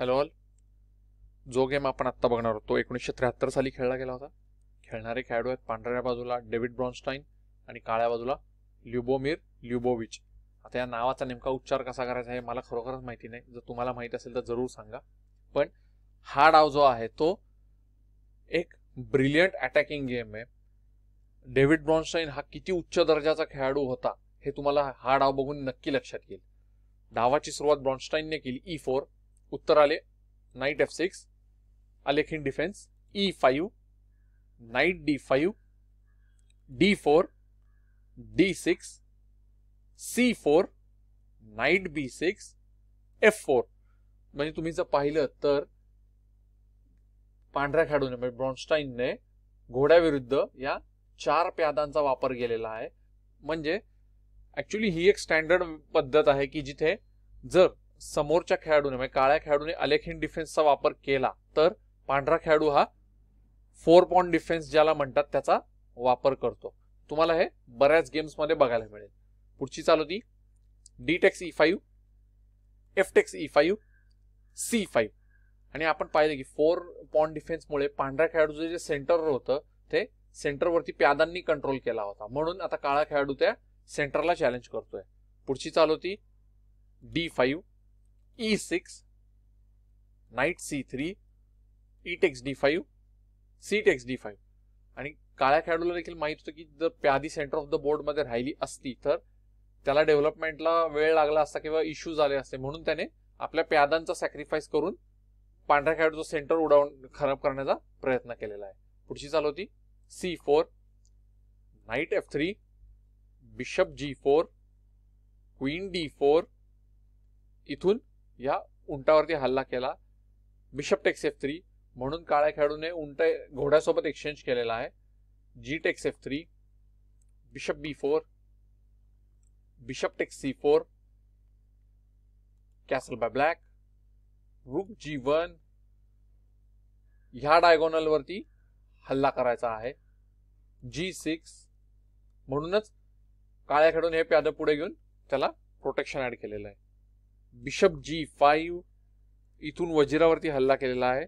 hello all जो game आपण आत्ता बघणार होतो तो एकोणीसशे त्र्याहत्तर साली खेळला गेला होता खेळणारे खेळाडू आहेत पांढऱ्या बाजूला डेव्हिड ब्रॉन्स्टाईन आणि काळ्या बाजूला ल्युबोमिर ल्युबोविच आता या नावाचा नेमका उच्चार कसा करायचा हे मला खरोखरच माहिती नाही जर तुम्हाला माहीत असेल तर जरूर सांगा पण हा डाव जो आहे तो एक ब्रिलियंट अटॅकिंग गेम आहे डेव्हिड ब्रॉन्स्टाईन हा किती उच्च दर्जाचा खेळाडू होता हे तुम्हाला हा डाव बघून नक्की लक्षात येईल डावाची सुरुवात ब्रॉन्स्टाईनने केली ई फोर उत्तर आले knight F six Alekhine defence e five knight D five d four d six c four knight b six f four म्हणजे तुम्ही जर पाहिलं तर पांढऱ्या खेळाडूने म्हणजे ब्रॉन्स्टाईनने घोड्याविरुद्ध या चार प्यादांचा वापर केलेला आहे म्हणजे ऍक्च्युली ही एक स्टँडर्ड पद्धत आहे की जिथे जर समोरच्या खेळाडूने म्हणजे काळ्या खेळाडूने अलेखिन डिफेन्सचा वापर केला तर पांढरा खेळाडू हा फोर पॉन्ड डिफेन्स ज्याला म्हणतात त्याचा वापर करतो तुम्हाला हे बऱ्याच गेम्समध्ये बघायला मिळेल पुढची चाल होती D takes E five F takes E five C five आणि आपण पाहिलं की फोर पॉन्ड डिफेन्समुळे पांढऱ्या खेळाडूचं जे सेंटर होतं ते सेंटरवरती प्यादांनी कंट्रोल केला होता म्हणून आता काळा खेळाडू त्या सेंटरला चॅलेंज करतोय पुढची चाल होती D five e6, knight C three E d5, D five C D five आणि काळ्या खेळाडूला देखील माहित होतं की जर प्यादी सेंटर ऑफ द बोर्डमध्ये राहिली असती तर त्याला डेव्हलपमेंटला वेळ लागला असता किंवा इश्यू झाले असते म्हणून त्याने आपल्या प्यादांचा सॅक्रिफाईस करून पांढऱ्या खेळाडूचं सेंटर उडावून खराब करण्याचा प्रयत्न केलेला आहे पुढची चालू होती C four knight F three bishop G four queen D four इथून या उंटावरती हल्ला केला बिशप टेक्स एफ थ्री म्हणून काळ्या खेळाडूने उंट घोड्यासोबत एक्सचेंज केलेला आहे G takes F three bishop B four bishop takes C four castle by black rook G one ह्या डायगोनलवरती हल्ला करायचा आहे जी सिक्स म्हणूनच काळ्या खेळून हे प्याद पुढे घेऊन त्याला प्रोटेक्शन ऍड केलेलं आहे बिशप जी फाईव्ह इथून वजिरावरती हल्ला केलेला आहे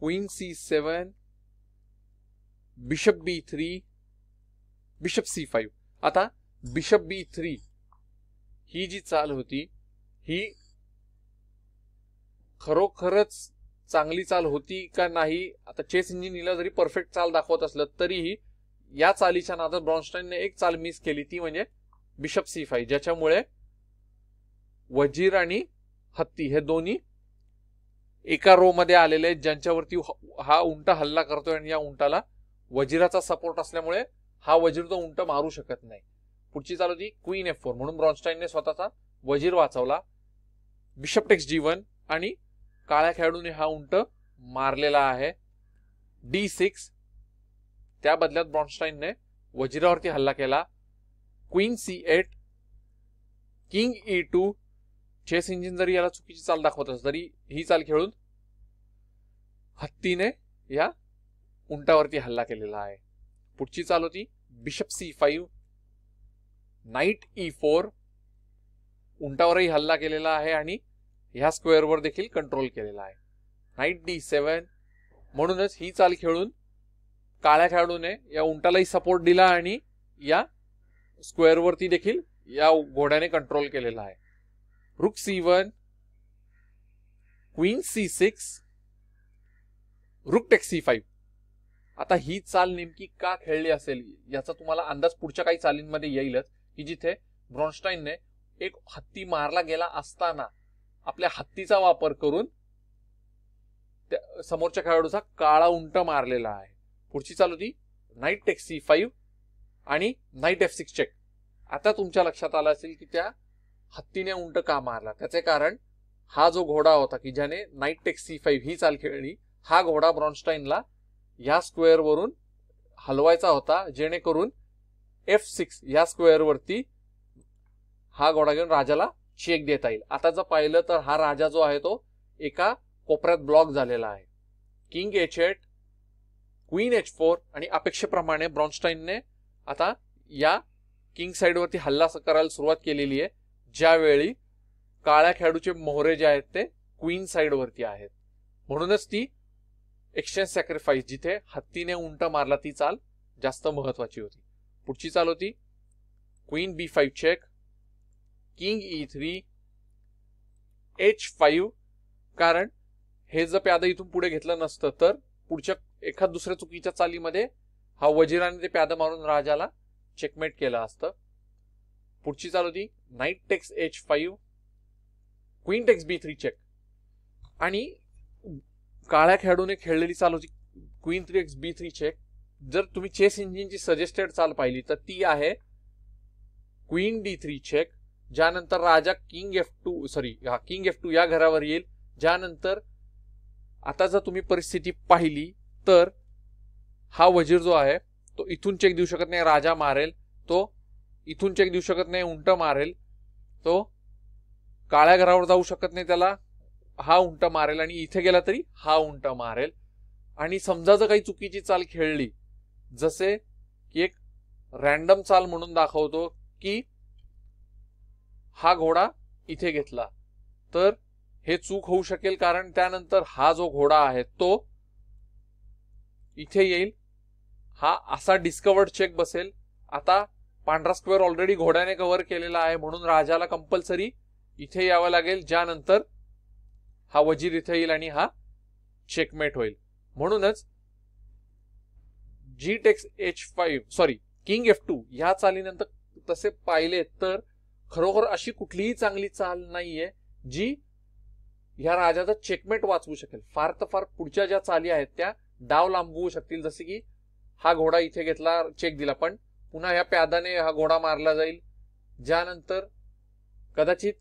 queen C seven bishop B three bishop C five आता बिशप बी थ्री ही जी चाल होती ही खरोखरच चांगली चाल होती का नाही आता चेस इंजिनीला जरी परफेक्ट चाल दाखवत असलं तरीही या चालीच्या नादात ब्रॉन्स्टाईनने एक चाल मिस केली ती म्हणजे बिशप सी फाईव्ह ज्याच्यामुळे वजीर आणि हत्ती हे दोन्ही एका रो मध्ये आलेले आहेत ज्यांच्यावरती हा उंट हल्ला करतोय आणि या उंटाला वजिराचा सपोर्ट असल्यामुळे हा वजीर तो उंट मारू शकत नाही पुढची चालू होती क्वीन एफ फोर म्हणून ब्रॉन्स्टाईनने स्वतःचा वजीर वाचवला टेक्स जीवन आणि काळ्या खेळाडूने हा उंट मारलेला आहे डी सिक्स त्या बदल्यात ब्रॉन्स्टाईनने वजिरावरती हल्ला केला queen C eight king E two chess engine जरी याला चुकीची चाल दाखवत असं तरी ही चाल खेळून हत्तीने या उंटावरती हल्ला केलेला आहे पुढची चाल होती bishop C five knight E four उंटावरही हल्ला केलेला आहे आणि ह्या स्क्वेअरवर देखील कंट्रोल केलेला आहे नाईट डी सेवन म्हणूनच ही चाल खेळून काळ्या खेळाडूने या उंटालाही सपोर्ट दिला आणि या स्क्वेअरवरती देखील या घोड्याने कंट्रोल केलेला आहे rook C one queen C six rook take five आता ही चाल नेमकी का खेळली असेल याचा तुम्हाला अंदाज पुढच्या काही चालींमध्ये येईलच की जिथे ब्रॉन्स्टाईनने एक हत्ती मारला गेला असताना आपल्या हत्तीचा वापर करून त्या समोरच्या खेळाडूचा काळा उंट मारलेला आहे पुढची चाल होती नाईट टेक्सी फाईव्ह आणि नाईट एफ सिक्स चेक आता तुमच्या लक्षात आलं असेल की त्या हत्तीने उंट का मारला त्याचे कारण हा जो घोडा होता की ज्याने नाईट टेक सी फाईव्ह ही चाल खेळली हा घोडा ब्रॉन्स्टाईनला या स्क्वेअरवरून हलवायचा होता जेणेकरून एफ सिक्स या स्क्वेअरवरती हा घोडा घेऊन राजाला चेक देता येईल आता जर पाहिलं तर हा राजा जो आहे तो एका कोपऱ्यात ब्लॉक झालेला आहे king H eight queen H four आणि अपेक्षेप्रमाणे ब्रॉन्स्टाईनने आता या किंग साईडवरती हल्ला करायला सुरुवात केलेली आहे ज्यावेळी काळ्या खेळाडूचे मोहरे जे आहेत ते क्वीन साईडवरती आहेत म्हणूनच ती एक्सचेंज सॅक्रिफाईस जिथे हत्तीने उंट मारला ती चाल जास्त महत्वाची होती पुढची चाल होती queen B five check king E three H five कारण हे जर प्यादं इथून पुढे घेतलं नसतं तर पुढच्या एखाद दुसऱ्या चुकीच्या चालीमध्ये हा वजीराने ते प्यादं मारून राजाला चेकमेट केलं असतं पुढची चाल होती knight takes H five queen takes B three check आणि काळ्या खेळाडूने खेळलेली चाल होती queen three X B three check जर तुम्ही चेस इंजिनची सजेस्टेड चाल पाहिली तर ती आहे क्वीन डी थ्री चेक ज्यानंतर राजा किंग एफ टू सॉरी हा किंग एफ टू या घरावर येईल ज्यानंतर आता जर तुम्ही परिस्थिती पाहिली तर हा वजीर जो आहे तो इथून चेक देऊ शकत नाही राजा मारेल तो इथून चेक देऊ शकत नाही उंट मारेल तो काळ्या घरावर जाऊ शकत नाही त्याला हा उंट मारेल आणि इथे गेला तरी हा उंट मारेल आणि समजा जर काही चुकीची चाल खेळली जसे की एक रॅन्डम चाल म्हणून दाखवतो की हा घोडा इथे घेतला तर हे चूक होऊ शकेल कारण त्यानंतर हा जो घोडा आहे तो इथे येईल हा असा डिस्कवर्ड चेक बसेल आता पांढरा स्क्वेअर ऑलरेडी घोड्याने कव्हर केलेला आहे म्हणून राजाला कंपल्सरी इथे यावं लागेल ज्यानंतर हा वजीर इथे येईल आणि हा चेकमेट होईल म्हणूनच G takes H five sorry king F two ह्या चालीनंतर तसे पाहिले तर खरोखर अशी कुठलीही चांगली चाल नाहीये जी ह्या राजाचा चेकमेट वाचवू शकेल फार तर फार पुढच्या ज्या चाली आहेत त्या डाव लांबवू शकतील जसे की हा घोडा इथे घेतला चेक दिला पण पुन्हा या प्यादाने हा घोडा मारला जाईल ज्यानंतर कदाचित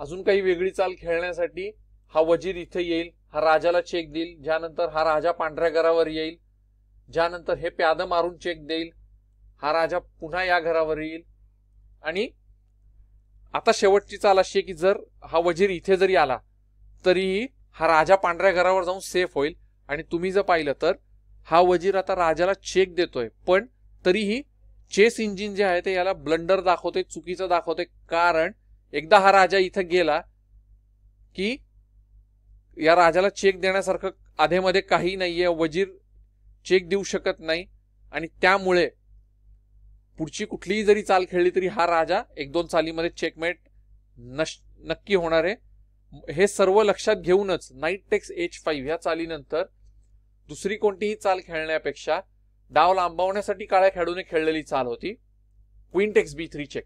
अजून काही वेगळी चाल खेळण्यासाठी हा वजीर इथे येईल हा राजाला चेक देईल ज्यानंतर हा राजा पांढऱ्या घरावर येईल ज्यानंतर हे प्याद मारून चेक देईल हा राजा पुन्हा या घरावर येईल आणि आता शेवटची चाल अशी की जर हा वजीर इथे जरी आला तरीही हा राजा पांढऱ्या घरावर जाऊन सेफ होईल आणि तुम्ही जर पाहिलं तर हा वजीर आता राजाला चेक देतोय पण तरीही चेस इंजिन जे आहे ते याला ब्लंडर दाखवते चुकीचं दाखवते कारण एकदा हा राजा इथं गेला की या राजाला चेक देण्यासारखं आधेमध्ये काही नाहीये वजीर चेक देऊ शकत नाही आणि त्यामुळे पुढची कुठलीही जरी चाल खेळली तरी हा राजा एक दोन चालीमध्ये चेकमेट नश नक्की होणार आहे हे सर्व लक्षात घेऊनच नाईट टेक्स एच फाईव्ह या चालीनंतर दुसरी कोणतीही चाल खेळण्यापेक्षा डाव लांबवण्यासाठी काळ्या खेळाडूने खेळलेली चाल होती queen takes B three check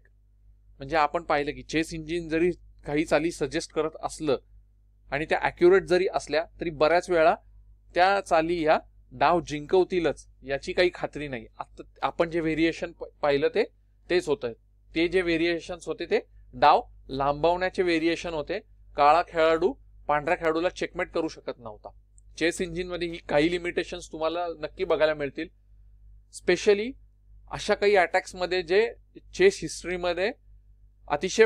म्हणजे आपण पाहिलं की चेस इंजिन जरी काही चाली सजेस्ट करत असलं आणि त्या अॅक्युरेट जरी असल्या तरी बऱ्याच वेळा त्या चाली ह्या डाव जिंकवतीलच याची काही खात्री नाही आता आपण जे व्हेरिएशन पाहिलं ते तेच होत ते जे व्हेरिएशन्स होते ते डाव लांबवण्याचे व्हेरिएशन होते काळा खेळाडू पांढऱ्या खेळाडूला चेकमेट करू शकत नव्हता चेस इंजिनमध्ये ही काही लिमिटेशन्स तुम्हाला नक्की बघायला मिळतील स्पेशली अशा काही अटॅक्समध्ये जे चेस हिस्ट्रीमध्ये अतिशय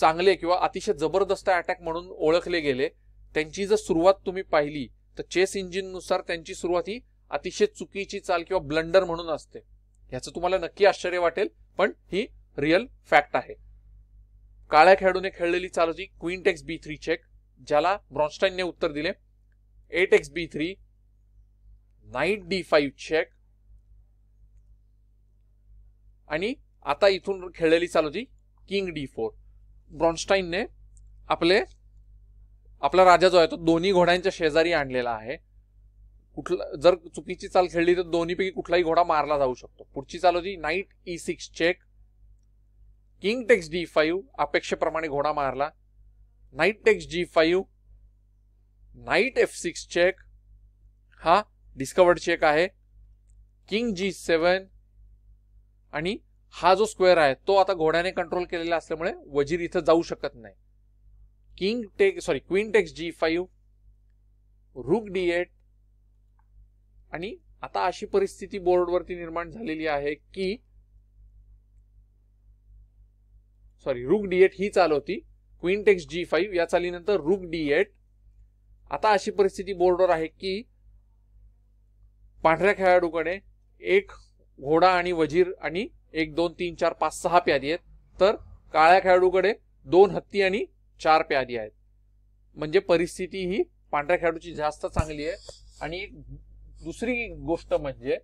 चांगले किंवा अतिशय जबरदस्त अटॅक म्हणून ओळखले गेले त्यांची जर सुरुवात तुम्ही पाहिली तर चेस इंजिननुसार त्यांची सुरुवात ही अतिशय चुकीची चाल किंवा ब्लंडर म्हणून असते ह्याचं तुम्हाला नक्की आश्चर्य वाटेल पण ही रिअल फॅक्ट आहे काळ्या खेळाडूने खेळलेली चाल होती queen takes B three check ज्याला ब्रॉन्स्टाईनने उत्तर दिले eight X B three knight D five check आणि आता इथून खेळलेली चालू होती किंग डी फोर ब्रॉन्स्टाईनने आपले आपला राजा जो आहे तो दोन्ही घोड्यांच्या शेजारी आणलेला आहे कुठला जर चुकीची चाल खेळली तर दोन्हीपैकी कुठलाही घोडा मारला जाऊ शकतो पुढची चाल होती knight E six check king takes D five अपेक्षेप्रमाणे घोडा मारला knight takes G five knight F six check हा डिस्कवर्ड चेक आहे किंग जी सेवन आणि हा जो स्क्वेअर आहे तो आता घोड्याने कंट्रोल केलेला असल्यामुळे वजीर इथं जाऊ शकत नाही king take sorry queen takes G five rook D eight आणि आता अशी परिस्थिती बोर्डवरती निर्माण झालेली आहे की सॉरी रुक डी एट ही चाल होती क्वीन टेक्स जी फाईव्ह या चालीनंतर रुक डी एट आता अशी परिस्थिती बोर्डवर आहे की पांढऱ्या खेळाडूकडे एक घोडा आणि वजीर आणि एक दोन तीन चार पाच सहा प्यादी आहेत तर काळ्या खेळाडूकडे दोन हत्ती आणि चार प्यादी आहेत म्हणजे परिस्थिती ही पांढऱ्या खेळाडूची जास्त चांगली आहे आणि दुसरी गोष्ट म्हणजे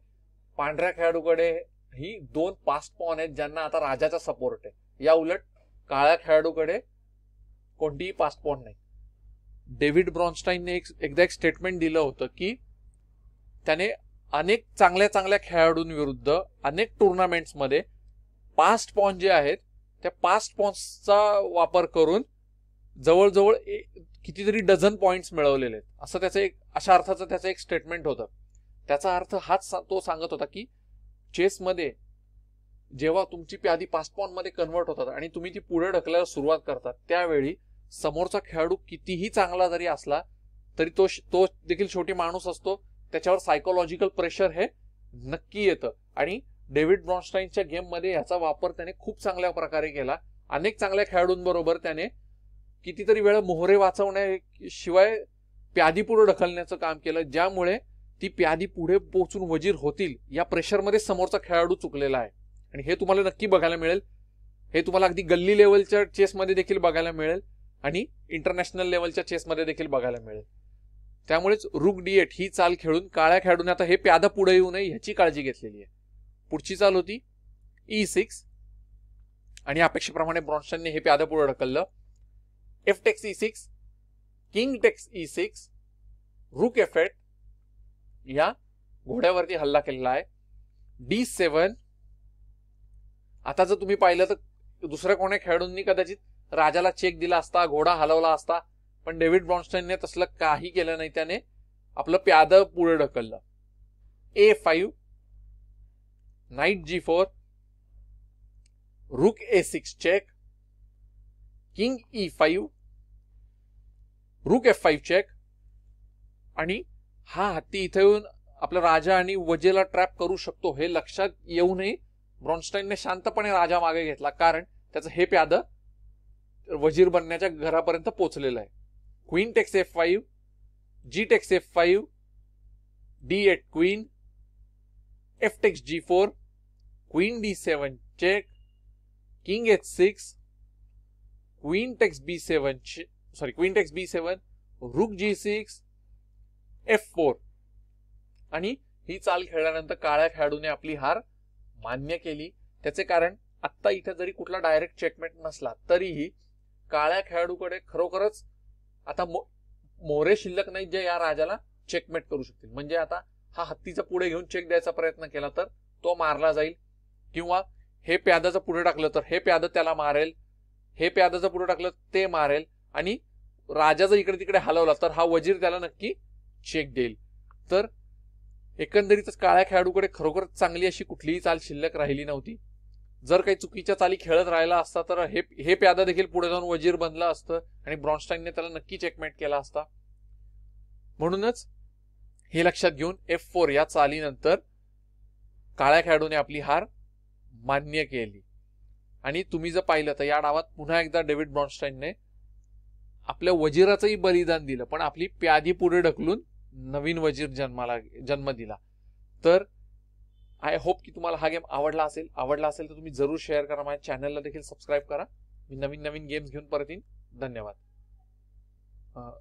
पांढऱ्या खेळाडूकडे ही दोन पास्ट पॉन आहेत ज्यांना आता राजाचा सपोर्ट आहे या उलट काळ्या खेळाडूकडे कोणतीही पास्ट पॉन नाही डेव्हिड ब्रॉन्स्टाईनने एक एकदा एक स्टेटमेंट दिलं होतं की त्याने अनेक चांगल्या चांगल्या खेळाडूंविरुद्ध अनेक टुर्नामेंट्समध्ये पास्ट पॉन जे आहेत त्या पास्ट पॉन्सचा वापर करून जवळजवळ कितीतरी डझन पॉईंट्स मिळवलेले आहेत असं त्याचं एक अशा अर्थाचं त्याचं एक स्टेटमेंट होतं त्याचा अर्थ हाच तो सांगत होता की चेसमध्ये जेव्हा तुमची प्यादी पॉनमध्ये कन्वर्ट होतात आणि तुम्ही ती पुढे ढकलायला सुरुवात करतात त्यावेळी समोरचा खेळाडू कितीही चांगला जरी असला तरी तो तो देखील छोटी माणूस असतो त्याच्यावर सायकोलॉजिकल प्रेशर हे नक्की येतं आणि डेव्हिड ब्रॉन्स्टाईनच्या गेममध्ये याचा वापर त्याने खूप चांगल्या प्रकारे केला अनेक चांगल्या खेळाडूंबरोबर त्याने कितीतरी वेळा मोहरे वाचवण्याशिवाय प्यादी पुढे ढकलण्याचं काम केलं ज्यामुळे ती प्यादी पुढे पोहोचून वजीर होतील या प्रेशरमध्ये समोरचा खेळाडू चुकलेला आहे आणि हे तुम्हाला नक्की बघायला मिळेल हे तुम्हाला अगदी गल्ली लेवलच्या चेसमध्ये देखील बघायला मिळेल आणि इंटरनॅशनल लेवलच्या चेसमध्ये देखील बघायला मिळेल त्यामुळेच रुग डिएट ही चाल खेळून काळ्या खेळून आता हे प्याद पुढे येऊ नये ह्याची काळजी घेतलेली आहे पुढची चाल होती ई e सिक्स आणि अपेक्षेप्रमाणे ब्रॉन्स्टनने हे प्याद पुढे ढकललं F takes E six king takes E six rook F eight या घोड्यावरती हल्ला केलेला आहे डी सेवन आता जर तुम्ही पाहिलं तर दुसऱ्या कोणा खेळाडूंनी कदाचित राजाला चेक दिला असता घोडा हलवला असता पण डेव्हिड ब्रॉन्स्टाईनने तसलं काही केलं नाही त्याने आपलं प्याद पुढे ढकललं A five knight G four rook A six check king E five rook F five check आणि हा हत्ती इथे येऊन आपला राजा आणि वजेला ट्रॅप करू शकतो हे लक्षात येऊनही ब्रॉन्स्टाईनने शांतपणे राजा मागे घेतला कारण त्याचं हे प्याद वजीर बनण्याच्या घरापर्यंत पोचलेलं आहे F F G D eight queen F takes G f5, queen D queen, check king g4, queen d7 check, king h6, sorry queen takes B queen rook जी सिक्स एफ फोर आणि ही चाल खेळल्यानंतर काळ्या खेळाडूने आपली हार मान्य केली त्याचे कारण आत्ता इथे जरी कुठला डायरेक्ट चेकमेंट नसला तरीही काळ्या खेळाडूकडे खरोखरच आता मो मोरे शिल्लक नाहीत जे या राजाला चेकमेट करू शकतील म्हणजे आता हा हत्तीचा पुढे घेऊन चेक द्यायचा प्रयत्न केला तर तो मारला जाईल किंवा हे प्यादाचं पुढे टाकलं तर हे प्याद त्याला मारेल हे प्यादाचं पुढे टाकलं ते मारेल आणि राजा जर इकडे तिकडे हलवला तर हा वजीर त्याला नक्की चेक देईल तर एकंदरीतच काळ्या खेळाडूकडे खरोखर चांगली अशी कुठलीही चाल शिल्लक राहिली नव्हती जर काही चुकीच्या चाली खेळत राहिला असता तर हे हे प्यादा देखील पुढे जाऊन वजीर बनला असतं आणि ब्रॉन्स्टाईनने त्याला नक्की चेकमेट केला असता म्हणूनच हे लक्षात घेऊन एफ फोर या चालीनंतर काळ्या खेळाडूने आपली हार मान्य केली आणि तुम्ही जर पाहिलं तर या डावात पुन्हा एकदा डेव्हिड ब्रॉन्स्टाईनने आपल्या वजीराचंही बलिदान दिलं पण आपली प्यादी पुढे ढकलून नवीन वजीर जन्माला जन्म दिला तर आय होप की तुम्हाला हा गेम आवडला असेल आवडला असेल तर तुम्ही जरूर शेअर करा माझ्या चॅनलला देखील सबस्क्राईब करा मी नवीन नवीन गेम्स घेऊन परत येईन धन्यवाद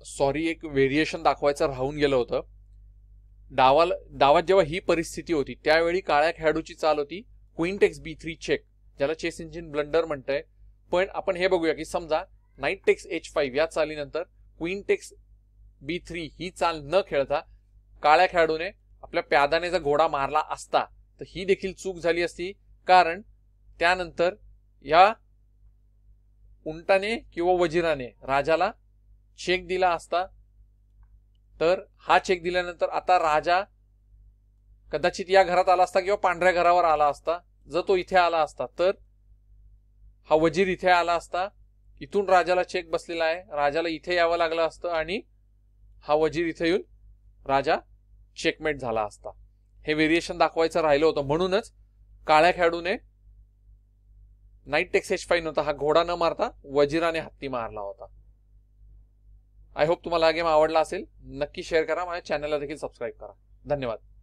सॉरी एक व्हेरिएशन दाखवायचं राहून गेलं होतं डावाल डावात जेव्हा ही परिस्थिती होती त्यावेळी काळ्या खेळाडूची चाल होती क्विंटेक्स बी थ्री चेक ज्याला चेस इंजिन ब्लंडर म्हणतंय पण आपण हे बघूया की समजा नाईट टेक्स एच फाईव्ह या चालीनंतर क्विंटेक्स बी थ्री ही चाल न खेळता काळ्या खेळाडूने आपल्या प्यादाने जर घोडा मारला असता तर ही देखील चूक झाली असती कारण त्यानंतर या उंटाने किंवा वजिराने राजाला चेक दिला असता तर हा चेक दिल्यानंतर आता राजा कदाचित या घरात आला असता किंवा पांढऱ्या घरावर आला असता जर तो इथे आला असता तर हा वजीर इथे आला असता इथून राजाला चेक बसलेला आहे राजाला इथे यावं लागलं असतं आणि हा वजीर इथे येऊन राजा चेकमेट झाला असता हे व्हेरिएशन दाखवायचं राहिलं होतं म्हणूनच काळ्या खेळाडूने नाईट टेक्स एच फाईन होता हा घोडा न मारता वजिराने हत्ती मारला होता आय होप तुम्हाला हा गेम आवडला असेल नक्की शेअर करा माझ्या चॅनलला देखील सबस्क्राईब करा धन्यवाद